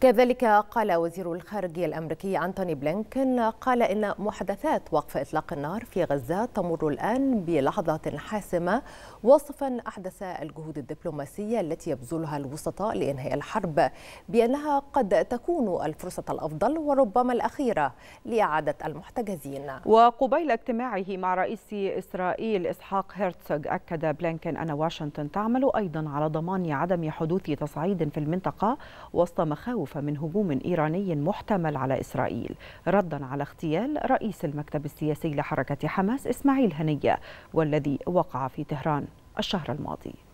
كذلك قال وزير الخارجية الأمريكي أنتوني بلينكن قال إن محدثات وقف إطلاق النار في غزة تمر الآن بلحظة حاسمة وصفا أحدث الجهود الدبلوماسية التي يبذلها الوسطاء لإنهاء الحرب بأنها قد تكون الفرصة الأفضل وربما الأخيرة لإعادة المحتجزين وقبيل اجتماعه مع رئيس إسرائيل إسحاق هرتسوغ أكد بلينكن أن واشنطن تعمل أيضا على ضمان عدم حدوث تصعيد في المنطقة وسط مخاوف خوفا من هجوم إيراني محتمل على إسرائيل ردا على اغتيال رئيس المكتب السياسي لحركة حماس إسماعيل هنية والذي وقع في تهران الشهر الماضي